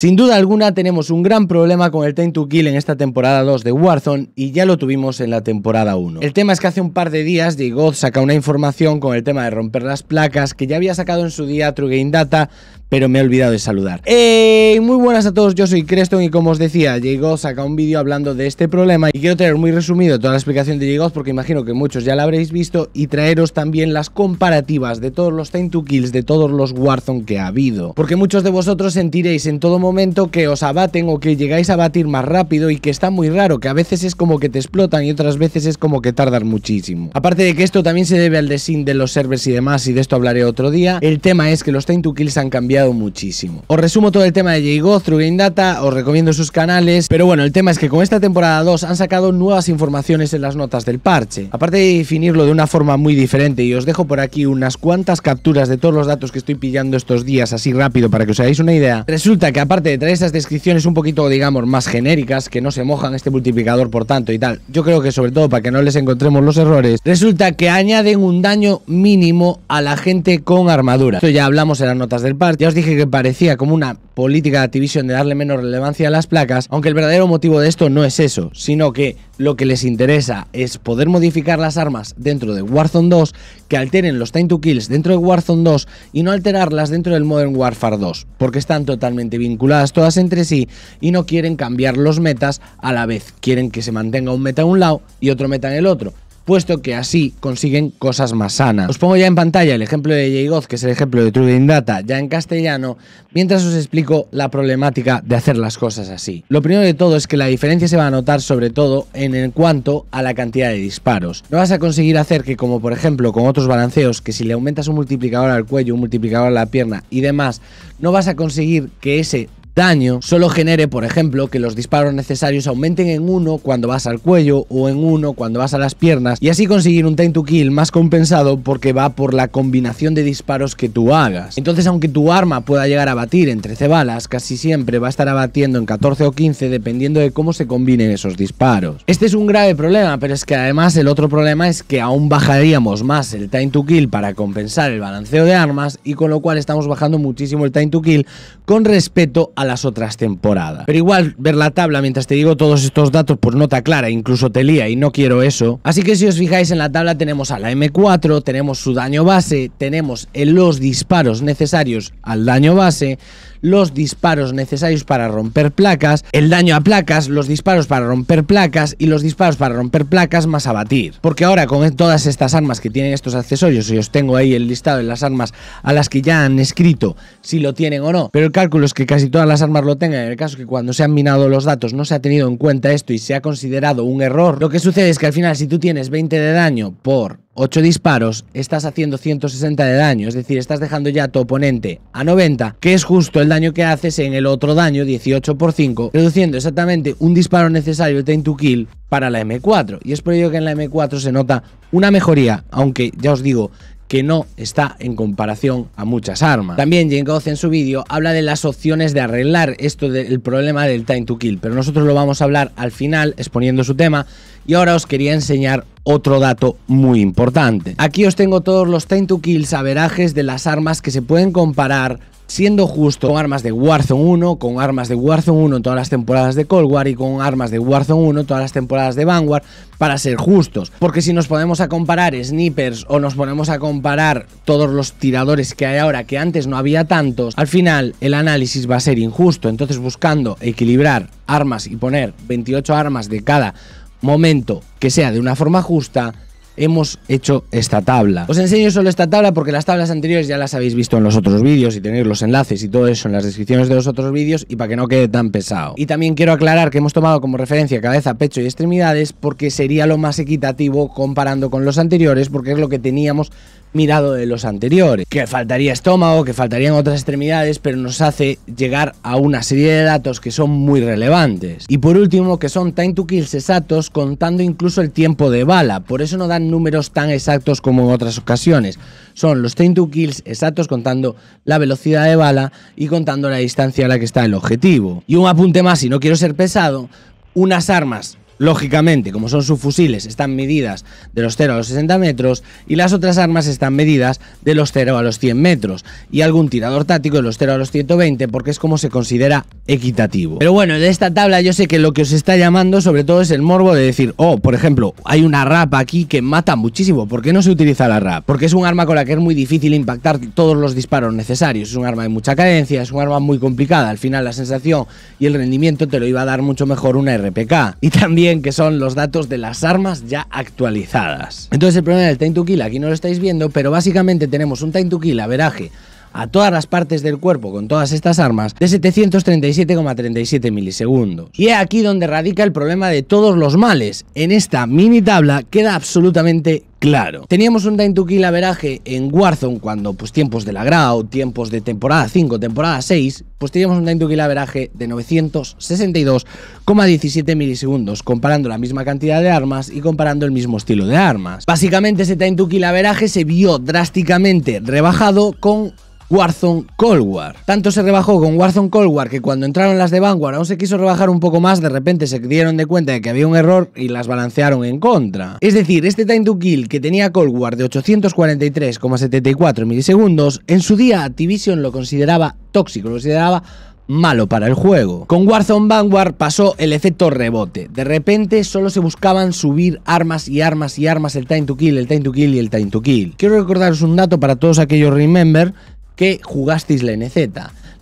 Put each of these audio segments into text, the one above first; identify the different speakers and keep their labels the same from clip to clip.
Speaker 1: Sin duda alguna tenemos un gran problema con el Time to Kill en esta temporada 2 de Warzone y ya lo tuvimos en la temporada 1. El tema es que hace un par de días Digoth saca una información con el tema de romper las placas que ya había sacado en su día True Game Data, pero me he olvidado de saludar. Hey, eh, muy buenas a todos, yo soy Creston y como os decía, llegó saca un vídeo hablando de este problema y quiero tener muy resumido toda la explicación de llegó porque imagino que muchos ya la habréis visto y traeros también las comparativas de todos los Time to Kills, de todos los Warzone que ha habido. Porque muchos de vosotros sentiréis en todo momento momento que os abaten o que llegáis a batir más rápido y que está muy raro, que a veces es como que te explotan y otras veces es como que tardan muchísimo. Aparte de que esto también se debe al design de los servers y demás y de esto hablaré otro día, el tema es que los time to kills han cambiado muchísimo. Os resumo todo el tema de JGO, True Game Data, os recomiendo sus canales, pero bueno, el tema es que con esta temporada 2 han sacado nuevas informaciones en las notas del parche. Aparte de definirlo de una forma muy diferente y os dejo por aquí unas cuantas capturas de todos los datos que estoy pillando estos días así rápido para que os hagáis una idea, resulta que aparte aparte de traer esas descripciones un poquito, digamos, más genéricas, que no se mojan este multiplicador por tanto y tal, yo creo que sobre todo para que no les encontremos los errores, resulta que añaden un daño mínimo a la gente con armadura. Esto ya hablamos en las notas del par, ya os dije que parecía como una política de Activision de darle menos relevancia a las placas, aunque el verdadero motivo de esto no es eso, sino que lo que les interesa es poder modificar las armas dentro de Warzone 2, que alteren los time to kills dentro de Warzone 2 y no alterarlas dentro del Modern Warfare 2, porque están totalmente vinculadas todas entre sí y no quieren cambiar los metas a la vez, quieren que se mantenga un meta en un lado y otro meta en el otro puesto que así consiguen cosas más sanas. Os pongo ya en pantalla el ejemplo de Yeigoz, que es el ejemplo de Trudin Data, ya en castellano, mientras os explico la problemática de hacer las cosas así. Lo primero de todo es que la diferencia se va a notar sobre todo en el cuanto a la cantidad de disparos. No vas a conseguir hacer que, como por ejemplo con otros balanceos, que si le aumentas un multiplicador al cuello, un multiplicador a la pierna y demás, no vas a conseguir que ese daño solo genere, por ejemplo, que los disparos necesarios aumenten en uno cuando vas al cuello o en uno cuando vas a las piernas y así conseguir un time to kill más compensado porque va por la combinación de disparos que tú hagas. Entonces, aunque tu arma pueda llegar a batir en 13 balas, casi siempre va a estar abatiendo en 14 o 15 dependiendo de cómo se combinen esos disparos. Este es un grave problema, pero es que además el otro problema es que aún bajaríamos más el time to kill para compensar el balanceo de armas y con lo cual estamos bajando muchísimo el time to kill con respecto a las otras temporadas. Pero igual ver la tabla mientras te digo todos estos datos por pues nota clara, incluso te lía y no quiero eso. Así que si os fijáis en la tabla tenemos a la M4, tenemos su daño base, tenemos los disparos necesarios al daño base, los disparos necesarios para romper placas, el daño a placas, los disparos para romper placas y los disparos para romper placas más abatir. Porque ahora con e- todas estas armas que tienen estos accesorios, y os tengo ahí el listado de las armas a las que ya han escrito si lo tienen o no, pero el cálculo es que casi todas las armarlo tenga, en el caso que cuando se han minado los datos no se ha tenido en cuenta esto y se ha considerado un error, lo que sucede es que al final si tú tienes 20 de daño por 8 disparos, estás haciendo 160 de daño, es decir, estás dejando ya a tu oponente a 90, que es justo el daño que haces en el otro daño, 18 por 5, reduciendo exactamente un disparo necesario, el 10 to kill, para la M4. Y es por ello que en la M4 se nota una mejoría, aunque ya os digo, que no está en comparación a muchas armas. También Jane en su vídeo habla de las opciones de arreglar esto del problema del time to kill, pero nosotros lo vamos a hablar al final exponiendo su tema y ahora os quería enseñar otro dato muy importante. Aquí os tengo todos los 10 to kill Saberajes de las armas que se pueden comparar siendo justo con armas de Warzone 1, con armas de Warzone 1 en todas las temporadas de Cold War y con armas de Warzone 1 en todas las temporadas de Vanguard, para ser justos. Porque si nos ponemos a comparar snipers o nos ponemos a comparar todos los tiradores que hay ahora, que antes no había tantos, al final el análisis va a ser injusto. Entonces buscando equilibrar armas y poner 28 armas de cada momento que sea de una forma justa, hemos hecho esta tabla. Os enseño solo esta tabla porque las tablas anteriores ya las habéis visto en los otros vídeos y tenéis los enlaces y todo eso en las descripciones de los otros vídeos y para que no quede tan pesado. Y también quiero aclarar que hemos tomado como referencia cabeza, pecho y extremidades porque sería lo más equitativo comparando con los anteriores porque es lo que teníamos mirado de los anteriores. Que faltaría estómago, que faltarían otras extremidades, pero nos hace llegar a una serie de datos que son muy relevantes. Y por último, que son time to kills exactos contando incluso el tiempo de bala, por eso no dan números tan exactos como en otras ocasiones. Son los time to kills exactos contando la velocidad de bala y contando la distancia a la que está el objetivo. Y un apunte más, si no quiero ser pesado, unas armas Lógicamente, como son sus fusiles, están medidas de los 0 a los 60 metros y las otras armas están medidas de los 0 a los 100 metros y algún tirador táctico de los 0 a los 120 porque es como se considera equitativo. Pero bueno, de esta tabla yo sé que lo que os está llamando sobre todo es el morbo de decir, oh, por ejemplo, hay una rap aquí que mata muchísimo, ¿por qué no se utiliza la rap? Porque es un arma con la que es muy difícil impactar todos los disparos necesarios, es un arma de mucha cadencia, es un arma muy complicada, al final la sensación y el rendimiento te lo iba a dar mucho mejor una RPK. Y también que son los datos de las armas ya actualizadas. Entonces el problema del time to kill, aquí no lo estáis viendo, pero básicamente tenemos un time to kill a veraje a todas las partes del cuerpo con todas estas armas de 737,37 milisegundos. Y es aquí donde radica el problema de todos los males. En esta mini tabla queda absolutamente Claro. Teníamos un time to kill averaje en Warzone cuando, pues tiempos de la Grau, tiempos de temporada 5, temporada 6, pues teníamos un time to kill averaje de 962,17 milisegundos, comparando la misma cantidad de armas y comparando el mismo estilo de armas. Básicamente ese time to kill averaje se vio drásticamente rebajado con Warzone Cold War. Tanto se rebajó con Warzone Cold War que cuando entraron las de Vanguard aún se quiso rebajar un poco más, de repente se dieron de cuenta de que había un error y las balancearon en contra. Es decir, este time to kill que tenía Cold War de 843,74 milisegundos, en su día Activision lo consideraba tóxico, lo consideraba malo para el juego. Con Warzone Vanguard pasó el efecto rebote. De repente solo se buscaban subir armas y armas y armas, el time to kill, el time to kill y el time to kill. Quiero recordaros un dato para todos aquellos remember que jugasteis la NZ.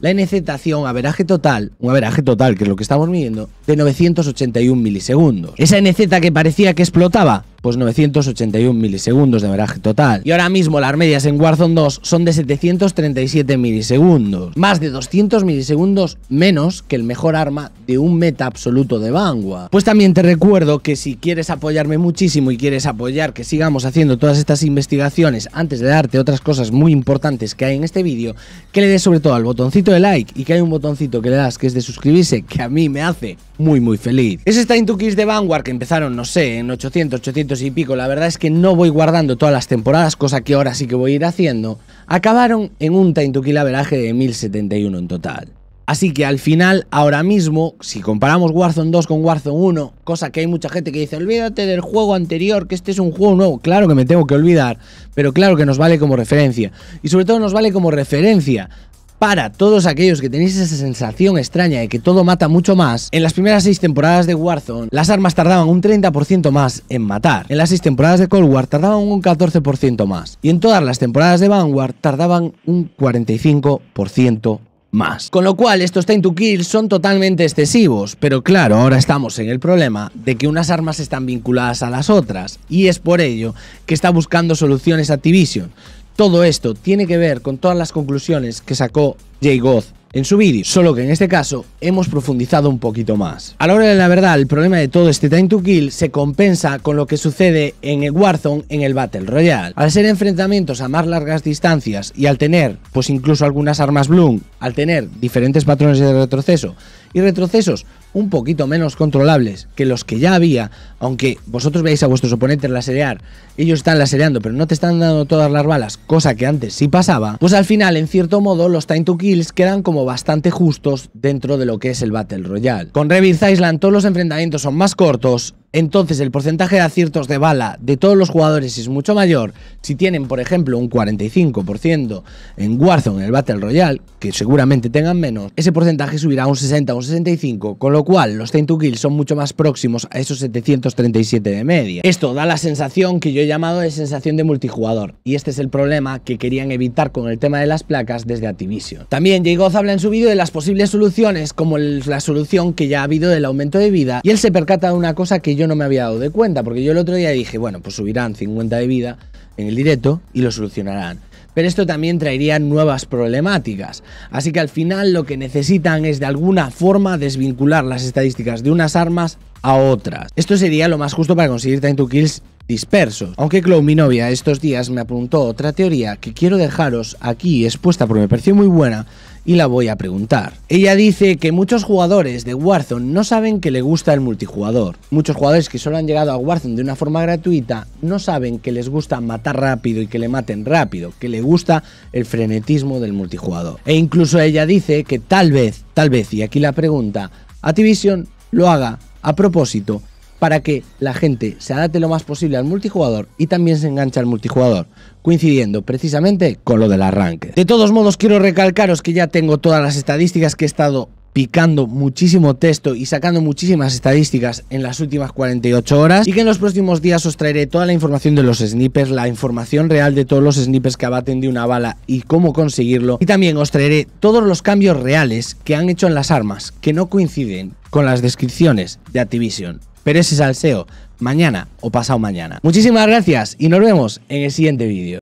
Speaker 1: La NZ hacía un averaje total, un averaje total, que es lo que estamos midiendo, de 981 milisegundos. Esa NZ que parecía que explotaba, pues 981 milisegundos de veraje total. Y ahora mismo las medias en Warzone 2 son de 737 milisegundos, más de 200 milisegundos menos que el mejor arma de un meta absoluto de Vanguard. Pues también te recuerdo que si quieres apoyarme muchísimo y quieres apoyar que sigamos haciendo todas estas investigaciones antes de darte otras cosas muy importantes que hay en este vídeo, que le des sobre todo al botoncito de like y que hay un botoncito que le das que es de suscribirse, que a mí me hace muy muy feliz. Es esta Intukis de Vanguard que empezaron, no sé, en 800, 800 y pico, la verdad es que no voy guardando todas las temporadas, cosa que ahora sí que voy a ir haciendo, acabaron en un time to de 1071 en total. Así que al final, ahora mismo, si comparamos Warzone 2 con Warzone 1, cosa que hay mucha gente que dice, olvídate del juego anterior, que este es un juego nuevo, claro que me tengo que olvidar, pero claro que nos vale como referencia. Y sobre todo nos vale como referencia para todos aquellos que tenéis esa sensación extraña de que todo mata mucho más, en las primeras 6 temporadas de Warzone las armas tardaban un 30% más en matar, en las 6 temporadas de Cold War tardaban un 14% más y en todas las temporadas de Vanguard tardaban un 45% más. Con lo cual, estos time to kill son totalmente excesivos, pero claro, ahora estamos en el problema de que unas armas están vinculadas a las otras, y es por ello que está buscando soluciones Activision, todo esto tiene que ver con todas las conclusiones que sacó Jay Goth en su vídeo, solo que en este caso hemos profundizado un poquito más. A la hora de la verdad, el problema de todo este Time to Kill se compensa con lo que sucede en el Warzone en el Battle Royale. Al ser enfrentamientos a más largas distancias y al tener, pues incluso algunas armas Bloom, al tener diferentes patrones de retroceso y retrocesos un poquito menos controlables que los que ya había, aunque vosotros veáis a vuestros oponentes laserear, ellos están lasereando, pero no te están dando todas las balas, cosa que antes sí pasaba, pues al final, en cierto modo, los time to kills quedan como bastante justos dentro de lo que es el Battle Royale. Con Rebirth Island todos los enfrentamientos son más cortos, entonces el porcentaje de aciertos de bala de todos los jugadores es mucho mayor. Si tienen, por ejemplo, un 45% en Warzone, en el Battle Royale, que seguramente tengan menos, ese porcentaje subirá a un 60 o un 65, con lo cual los time to kills son mucho más próximos a esos 700 37 de media. Esto da la sensación que yo he llamado de sensación de multijugador, y este es el problema que querían evitar con el tema de las placas desde Activision. También Jay habla en su vídeo de las posibles soluciones, como la solución que ya ha habido del aumento de vida, y él se percata de una cosa que yo no me había dado de cuenta, porque yo el otro día dije, bueno, pues subirán 50 de vida en el directo y lo solucionarán pero esto también traería nuevas problemáticas. Así que al final lo que necesitan es de alguna forma desvincular las estadísticas de unas armas a otras. Esto sería lo más justo para conseguir time to kills dispersos. Aunque Chloe, mi novia, estos días me apuntó otra teoría que quiero dejaros aquí expuesta porque me pareció muy buena y la voy a preguntar. Ella dice que muchos jugadores de Warzone no saben que le gusta el multijugador. Muchos jugadores que solo han llegado a Warzone de una forma gratuita no saben que les gusta matar rápido y que le maten rápido, que le gusta el frenetismo del multijugador. E incluso ella dice que tal vez, tal vez, y aquí la pregunta, a Activision lo haga a propósito para que la gente se adapte lo más posible al multijugador y también se enganche al multijugador, coincidiendo precisamente con lo del arranque. De todos modos, quiero recalcaros que ya tengo todas las estadísticas que he estado picando muchísimo texto y sacando muchísimas estadísticas en las últimas 48 horas y que en los próximos días os traeré toda la información de los snipers, la información real de todos los snipers que abaten de una bala y cómo conseguirlo y también os traeré todos los cambios reales que han hecho en las armas que no coinciden con las descripciones de Activision. Pero ese es el SEO, mañana o pasado mañana. Muchísimas gracias y nos vemos en el siguiente vídeo.